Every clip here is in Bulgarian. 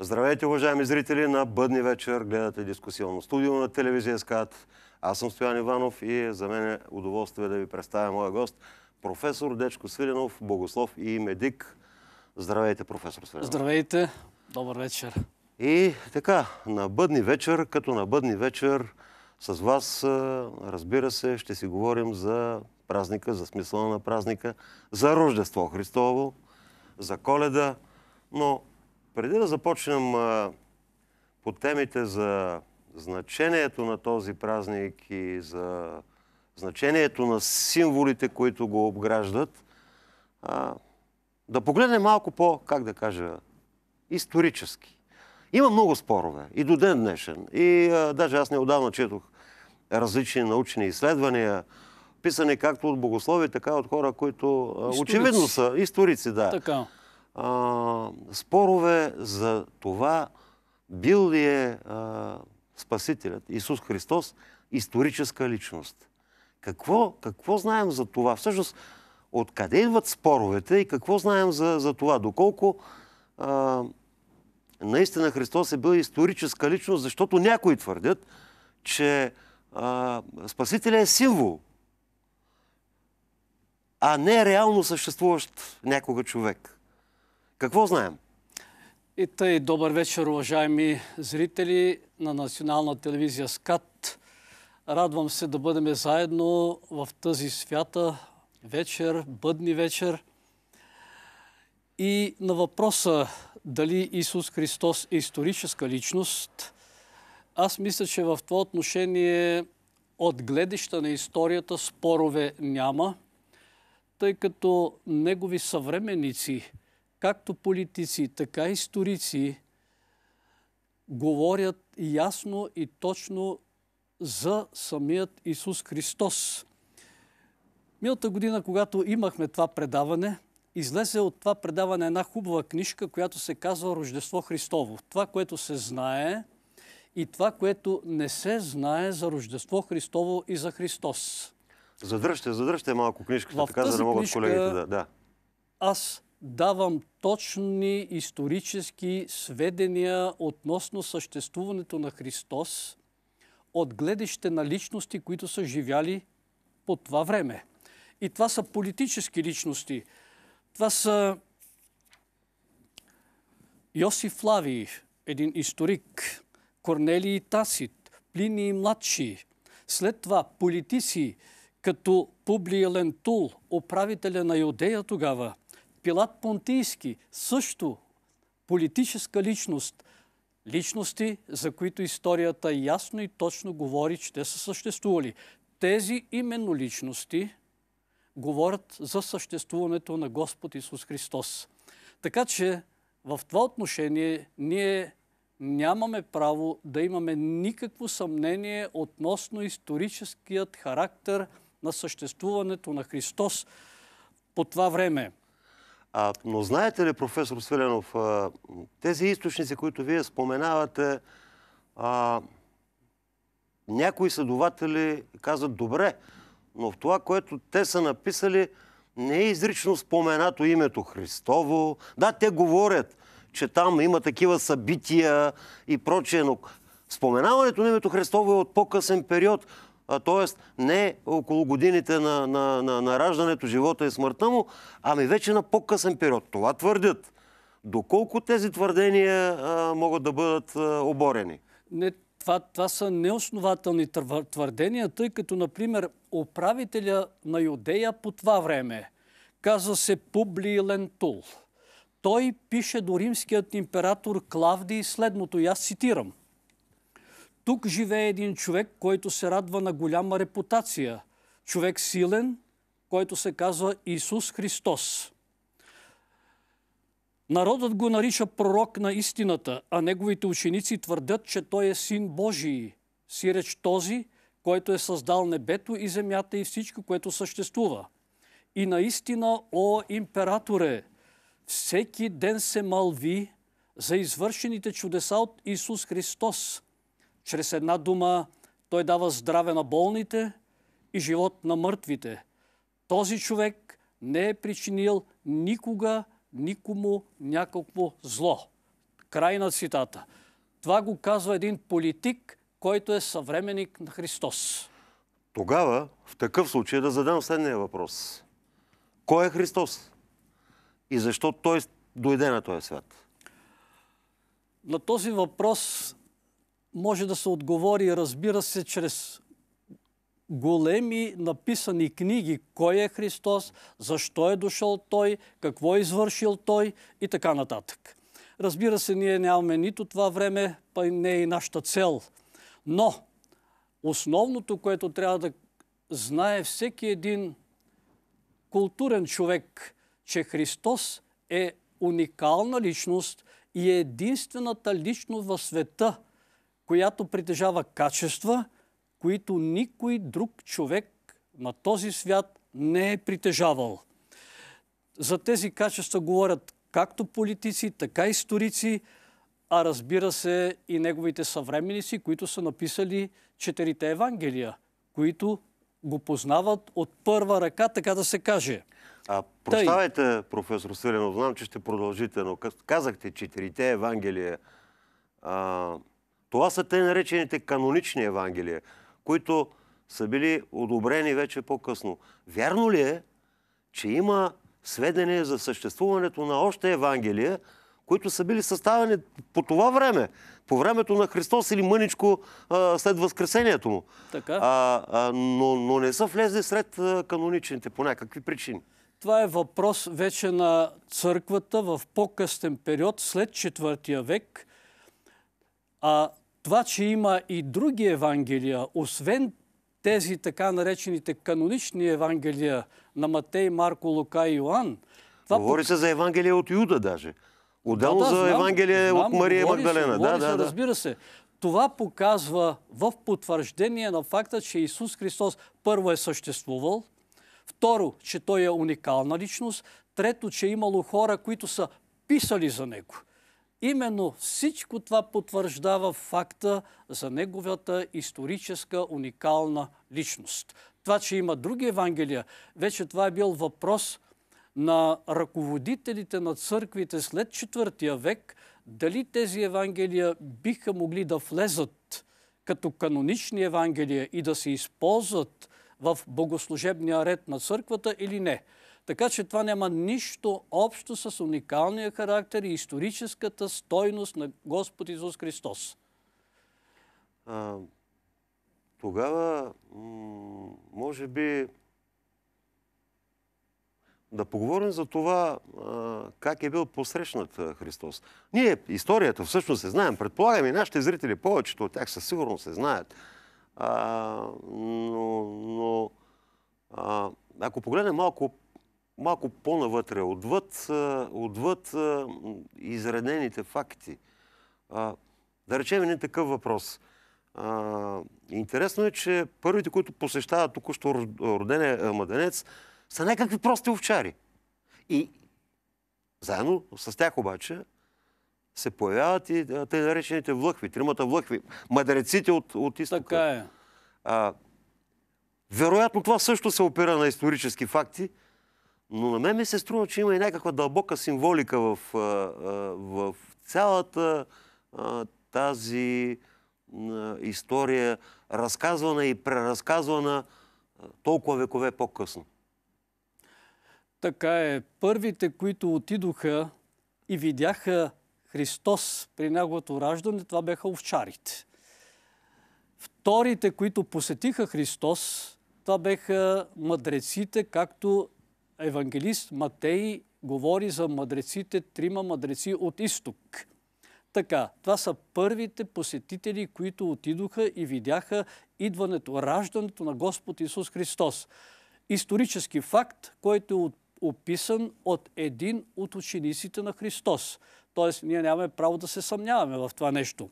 Здравейте, уважаеми зрители на Бъдни вечер. Гледате дискусионно студио на телевизия СКАТ. Аз съм Стоян Иванов и за мен е удоволствие да ви представя моя гост, професор Дечко Свиленов, богослов и медик. Здравейте, професор Свиленов. Здравейте, добър вечер. И така, на Бъдни вечер, като на Бъдни вечер с вас, разбира се, ще си говорим за празника, за смисъла на празника, за Рождество Христово, за Коледа, но преди да започнем по темите за значението на този празник и за значението на символите, които го обграждат, да погледнем малко по, как да кажа, исторически. Има много спорове и до ден днешен. И а, даже аз неодавна четох различни научни изследвания, писани както от богослови, така и от хора, които а, очевидно са историци, да. Така а, спорове за това бил ли е а, Спасителят Исус Христос историческа личност. Какво, какво знаем за това? Всъщност, откъде идват споровете и какво знаем за, за това? Доколко а, наистина Христос е бил историческа личност, защото някои твърдят, че Спасителя е символ, а не реално съществуващ някога човек. Какво знаем? И тъй добър вечер, уважаеми зрители на национална телевизия СКАТ. Радвам се да бъдем заедно в тази свята вечер, бъдни вечер. И на въпроса дали Исус Христос е историческа личност, аз мисля, че в това отношение от гледища на историята спорове няма, тъй като негови съвременици – както политици, така и историци говорят ясно и точно за самият Исус Христос. Миналата година, когато имахме това предаване, излезе от това предаване една хубава книжка, която се казва Рождество Христово. Това, което се знае и това, което не се знае за Рождество Христово и за Христос. Задръжте, задръжте малко книжката, така за да могат книжка, колегите да... да. Аз давам точни исторически сведения относно съществуването на Христос от гледаще на личности, които са живяли по това време. И това са политически личности. Това са Йосиф Лавий един историк, Корнелий Тасит, Плини и младши, след това политици, като Публия Лентул, управителя на Юдея тогава – Пилат Понтийски също политическа личност, личности, за които историята ясно и точно говори, че те са съществували. Тези именно личности говорят за съществуването на Господ Исус Христос. Така че в това отношение ние нямаме право да имаме никакво съмнение относно историческият характер на съществуването на Христос по това време. А, но знаете ли, професор Свиленов, а, тези източници, които вие споменавате, а, някои следователи казват добре, но в това, което те са написали, не е изрично споменато името Христово. Да, те говорят, че там има такива събития и прочие, но споменаването на името Христово е от по-късен период. Тоест, не около годините на, на, на, на раждането, живота и смъртта му, ами вече на по-късен период. Това твърдят. Доколко тези твърдения а, могат да бъдат а, оборени? Не, това, това са неоснователни твърдения, тъй като, например, управителя на Юдея по това време, казва се Публи Лентул, той пише до римският император Клавдий следното, и аз цитирам – тук живее един човек, който се радва на голяма репутация. Човек силен, който се казва Исус Христос. Народът го нарича пророк на истината, а неговите ученици твърдят, че той е син Божий, сиреч този, който е създал небето и земята и всичко, което съществува. И наистина, о императоре, всеки ден се малви за извършените чудеса от Исус Христос – чрез една дума той дава здраве на болните и живот на мъртвите. Този човек не е причинил никога никому някакво зло. Край на цитата. Това го казва един политик, който е съвременник на Христос. Тогава, в такъв случай, да задам следния въпрос. Кой е Христос? И защо Той дойде на този свят? На този въпрос може да се отговори, разбира се, чрез големи написани книги, кой е Христос, защо е дошъл Той, какво е извършил Той и така нататък. Разбира се, ние нямаме нито това време, па не е и нашата цел. Но основното, което трябва да знае всеки един културен човек, че Христос е уникална личност и е единствената личност в света – която притежава качества, които никой друг човек на този свят не е притежавал. За тези качества говорят както политици, така и историци, а разбира се и неговите съвременици, които са написали четирите Евангелия, които го познават от първа ръка, така да се каже. А, прощавайте, Тъй... професор Свиренов, знам, че ще продължите, но казахте четирите Евангелия. А, това са те наречените канонични евангелия, които са били одобрени вече по-късно. Вярно ли е, че има сведения за съществуването на още евангелия, които са били съставени по това време, по времето на Христос или мъничко а, след Възкресението му. Така. А, а, но, но не са влезли сред каноничните по някакви причини. Това е въпрос вече на църквата в по-късен период, след 4 век, а това, че има и други Евангелия, освен тези така наречените канонични Евангелия на Матей, Марко, Лука и Йоанн. Това говори се за Евангелие от Юда даже. Отделно да, да, за знам, Евангелие знам, от Мария Магдалена. да, да, да. Разбира се. Това показва в потвърждение на факта, че Исус Христос първо е съществувал, второ, че Той е уникална личност, трето, че е имало хора, които са писали за Него. Именно всичко това потвърждава факта за неговата историческа уникална личност. Това, че има други Евангелия, вече това е бил въпрос на ръководителите на църквите след IV век, дали тези Евангелия биха могли да влезат като канонични Евангелия и да се използват в богослужебния ред на църквата или не – така че това няма нищо общо с уникалния характер и историческата стойност на Господ Исус Христос. А, тогава, може би, да поговорим за това как е бил посрещнат Христос. Ние историята всъщност се знаем. предполагаме и нашите зрители, повечето от тях със сигурност се знаят. А, но, но а, ако погледнем малко малко по-навътре, отвъд, отвъд изредените факти. да речем един такъв въпрос. интересно е, че първите, които посещават току-що родене младенец, са някакви прости овчари. И заедно с тях обаче се появяват и тъй наречените влъхви, тримата влъхви, мъдреците от, от изтока. Така е. А, вероятно това също се опира на исторически факти, но на мен ми се струва, че има и някаква дълбока символика в, в цялата тази история, разказвана и преразказвана толкова векове по-късно. Така е. Първите, които отидоха и видяха Христос при неговото раждане, това бяха овчарите. Вторите, които посетиха Христос, това беха мъдреците, както евангелист Матей говори за мъдреците, трима мъдреци от изток. Така, това са първите посетители, които отидоха и видяха идването, раждането на Господ Исус Христос. Исторически факт, който е описан от един от учениците на Христос. Тоест, ние нямаме право да се съмняваме в това нещо.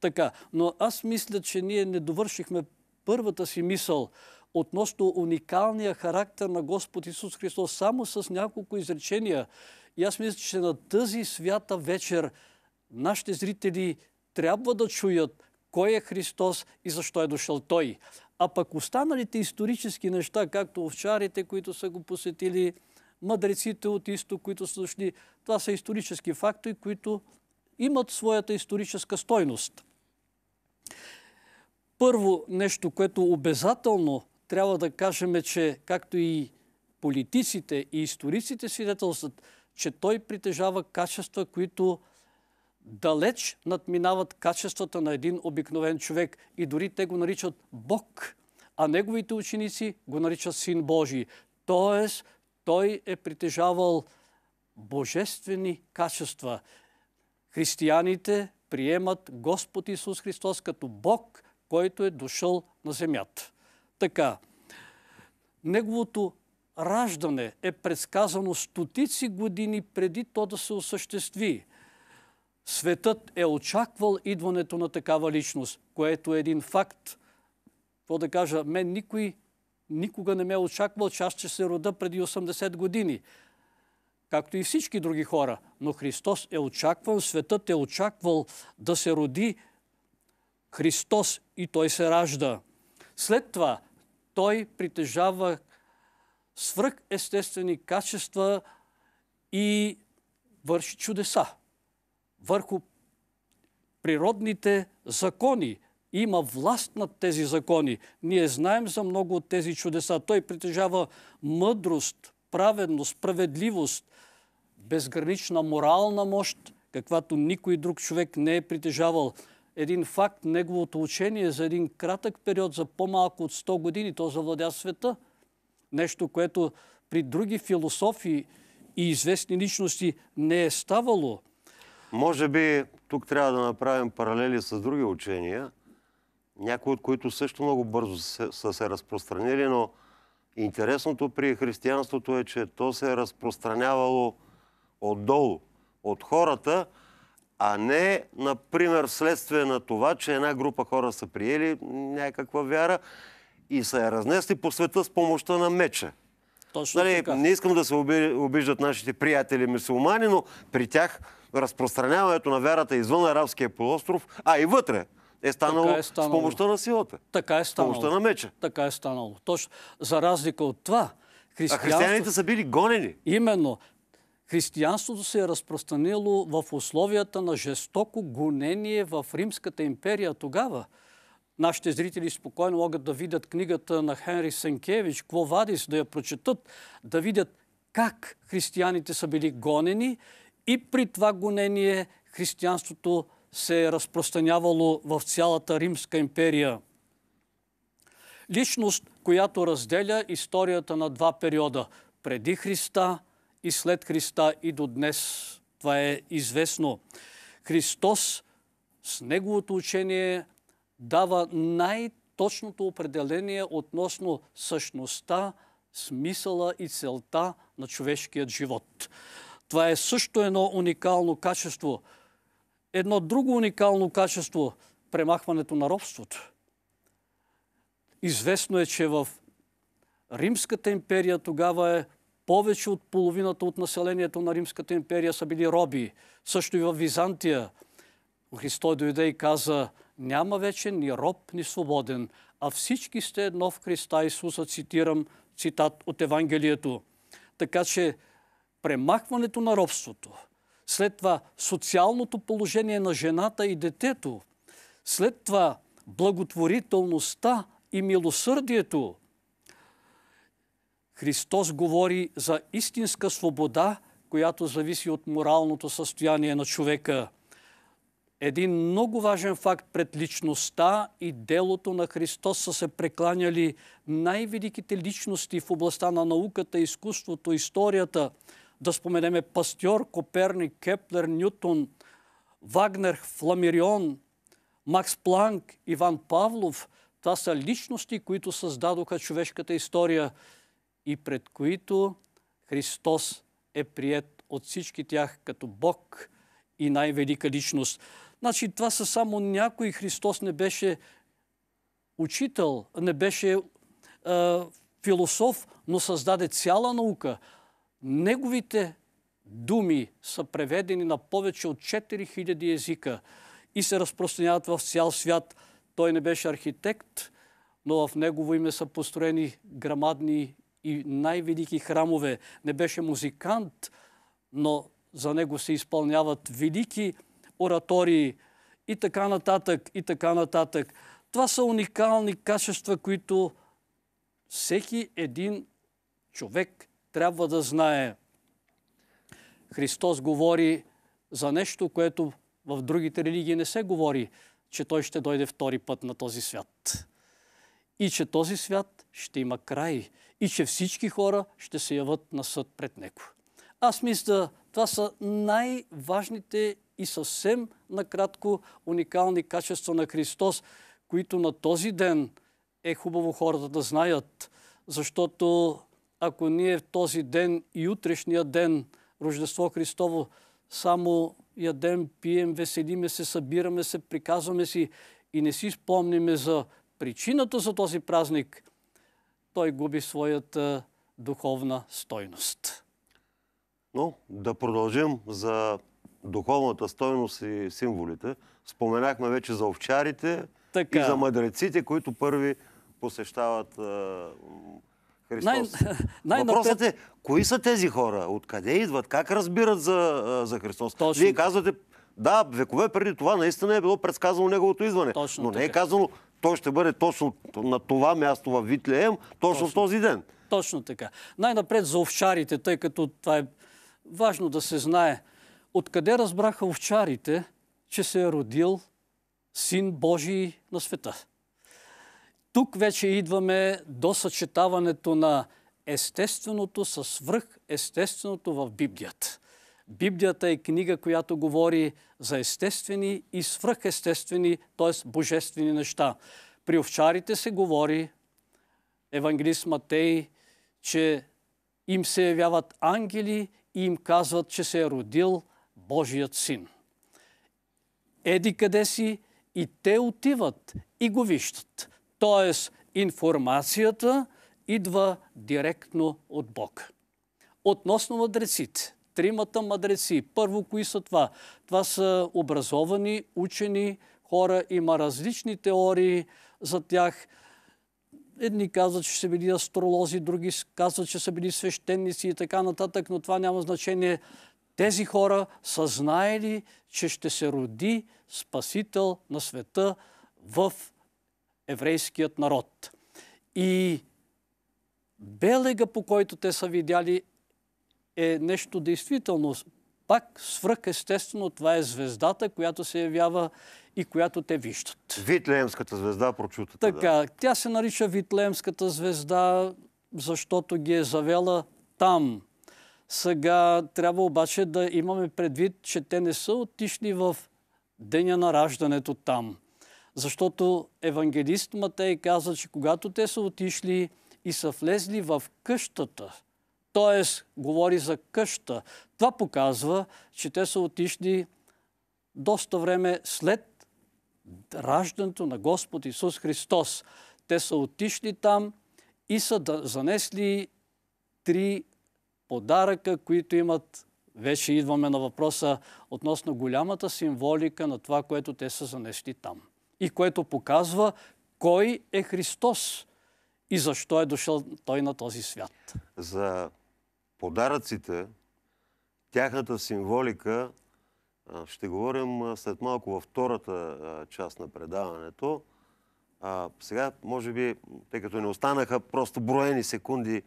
Така, но аз мисля, че ние не довършихме първата си мисъл – относно уникалния характер на Господ Исус Христос само с няколко изречения. И аз мисля, че на тази свята вечер нашите зрители трябва да чуят кой е Христос и защо е дошъл Той. А пък останалите исторически неща, както овчарите, които са го посетили, мъдреците от изток, които са дошли, това са исторически фактори, които имат своята историческа стойност. Първо нещо, което обязателно трябва да кажем, че както и политиците и историците свидетелстват, че той притежава качества, които далеч надминават качествата на един обикновен човек и дори те го наричат Бог, а неговите ученици го наричат Син Божий. Тоест, той е притежавал божествени качества. Християните приемат Господ Исус Христос като Бог, който е дошъл на земята така. Неговото раждане е предсказано стотици години преди то да се осъществи. Светът е очаквал идването на такава личност, което е един факт. Какво да кажа, мен никой никога не ме е очаквал, че аз ще се рода преди 80 години, както и всички други хора. Но Христос е очаквал, светът е очаквал да се роди Христос и Той се ражда. След това той притежава свръхестествени качества и върши чудеса върху природните закони. Има власт над тези закони. Ние знаем за много от тези чудеса. Той притежава мъдрост, праведност, справедливост, безгранична морална мощ, каквато никой друг човек не е притежавал – един факт, неговото учение за един кратък период, за по-малко от 100 години, то завладя света. Нещо, което при други философии и известни личности не е ставало. Може би тук трябва да направим паралели с други учения, някои от които също много бързо са се разпространили, но интересното при християнството е, че то се е разпространявало отдолу, от хората, а не, например, вследствие на това, че една група хора са приели някаква вяра и са я разнесли по света с помощта на меча. Точно нали, така. Не искам да се обиждат нашите приятели мусулмани, но при тях разпространяването на вярата извън Арабския полуостров, а и вътре, е станало, е станало. с помощта на силата. Така е станало. С помощта на меча. Така е станало. Точно. За разлика от това, християнство... А християните са били гонени. Именно християнството се е разпространило в условията на жестоко гонение в Римската империя тогава. Нашите зрители спокойно могат да видят книгата на Хенри Сенкевич, Кво Вадис, да я прочетат, да видят как християните са били гонени и при това гонение християнството се е разпространявало в цялата Римска империя. Личност, която разделя историята на два периода – преди Христа и след Христа и до днес. Това е известно. Христос с Неговото учение дава най-точното определение относно същността, смисъла и целта на човешкият живот. Това е също едно уникално качество. Едно друго уникално качество – премахването на робството. Известно е, че в Римската империя тогава е повече от половината от населението на Римската империя са били роби. Също и в Византия. Христой дойде и каза, няма вече ни роб, ни свободен, а всички сте едно в Христа Исуса, цитирам цитат от Евангелието. Така че премахването на робството, след това социалното положение на жената и детето, след това благотворителността и милосърдието – Христос говори за истинска свобода, която зависи от моралното състояние на човека. Един много важен факт пред личността и делото на Христос са се прекланяли най-великите личности в областта на науката, изкуството, историята. Да споменеме Пастьор, Коперник, Кеплер, Нютон, Вагнер, Фламирион, Макс Планк, Иван Павлов. Това са личности, които създадоха човешката история и пред които Христос е прият от всички тях като Бог и най-велика личност. Значи това са само някои. Христос не беше учител, не беше е, философ, но създаде цяла наука. Неговите думи са преведени на повече от 4000 езика и се разпространяват в цял свят. Той не беше архитект, но в негово име са построени грамадни и най-велики храмове. Не беше музикант, но за него се изпълняват велики оратории и така нататък, и така нататък. Това са уникални качества, които всеки един човек трябва да знае. Христос говори за нещо, което в другите религии не се говори, че Той ще дойде втори път на този свят. И че този свят ще има край – и че всички хора ще се яват на съд пред Него. Аз мисля, това са най-важните и съвсем накратко уникални качества на Христос, които на този ден е хубаво хората да знаят, защото ако ние в този ден и утрешния ден, Рождество Христово, само ядем, пием, веселиме се, събираме се, приказваме си и не си спомниме за причината за този празник – той губи своята духовна стойност. Но да продължим за духовната стойност и символите. Споменахме вече за овчарите така. и за мъдреците, които първи посещават Христос. Най, най- Въпросът е, кои са тези хора? Откъде идват? Как разбират за, за Христос? Точно. Вие казвате, да, векове преди това наистина е било предсказано неговото идване. Точно но не е така. е казано той ще бъде точно на това място в Витлеем, точно, точно. този ден. Точно така. Най-напред за овчарите, тъй като това е важно да се знае. Откъде разбраха овчарите, че се е родил Син Божий на света? Тук вече идваме до съчетаването на естественото с свръхестественото в Библията. Библията е книга, която говори за естествени и свръхестествени, т.е. божествени неща. При овчарите се говори, евангелист Матей, че им се явяват ангели и им казват, че се е родил Божият син. Еди къде си и те отиват и го виждат. Тоест, информацията идва директно от Бог. Относно мъдреците, тримата мъдреци. Първо, кои са това? Това са образовани, учени хора. Има различни теории за тях. Едни казват, че са били астролози, други казват, че са били свещеници и така нататък, но това няма значение. Тези хора са знаели, че ще се роди Спасител на света в еврейският народ. И белега, по който те са видяли, е нещо действително пак свръхестествено. Това е звездата, която се явява и която те виждат. Витлеемската звезда прочутата. Така, да. тя се нарича Витлеемската звезда, защото ги е завела там. Сега трябва обаче да имаме предвид, че те не са отишли в деня на раждането там. Защото евангелист Матей каза, че когато те са отишли и са влезли в къщата, т.е. говори за къща. Това показва, че те са отишли доста време след раждането на Господ Исус Христос. Те са отишли там и са занесли три подаръка, които имат. Вече идваме на въпроса относно голямата символика на това, което те са занесли там. И което показва кой е Христос и защо е дошъл той на този свят. За подаръците, тяхната символика, ще говорим след малко във втората част на предаването. А, сега, може би, тъй като не останаха просто броени секунди,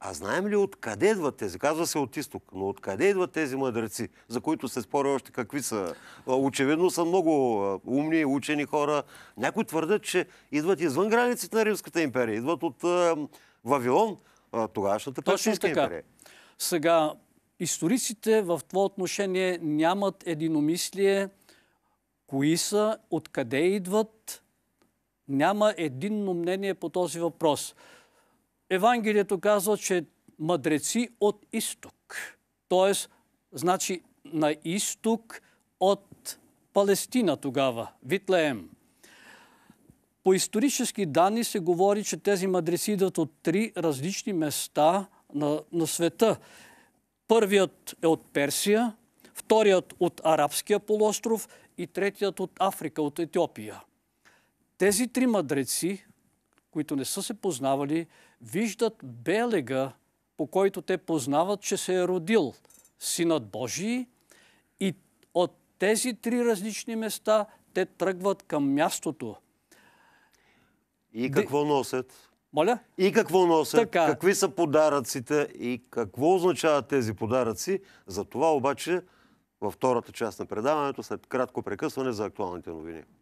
а знаем ли откъде идват тези? Казва се от изток, но откъде идват тези мъдреци, за които се спори още какви са? Очевидно са много умни, учени хора. Някои твърдят, че идват извън границите на Римската империя, идват от Вавилон, тогавашната Персийска империя. Сега, историците в това отношение нямат единомислие кои са, откъде идват. Няма единно мнение по този въпрос. Евангелието казва, че мъдреци от изток. Тоест, значи на изток от Палестина тогава, Витлеем. По исторически данни се говори, че тези мъдреци идват от три различни места – на, на света. Първият е от Персия, вторият от Арабския полуостров и третият от Африка, от Етиопия. Тези три мъдреци, които не са се познавали, виждат белега, по който те познават, че се е родил Синът Божий и от тези три различни места те тръгват към мястото. И какво носят? Моля? И какво носят, така. какви са подаръците и какво означават тези подаръци. За това обаче във втората част на предаването след кратко прекъсване за актуалните новини.